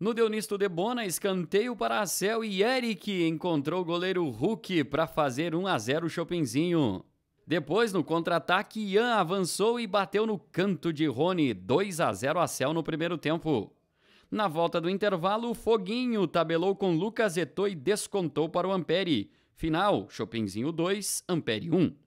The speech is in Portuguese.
No Deonisto Bona escanteio para a Cel e Eric encontrou o goleiro Hulk para fazer 1 a 0 o Chopinzinho. Depois, no contra-ataque, Ian avançou e bateu no canto de Rony, 2 a 0 a Cel no primeiro tempo. Na volta do intervalo, Foguinho tabelou com Lucas Eto e descontou para o Ampere. Final, Chopinzinho 2, Ampere 1.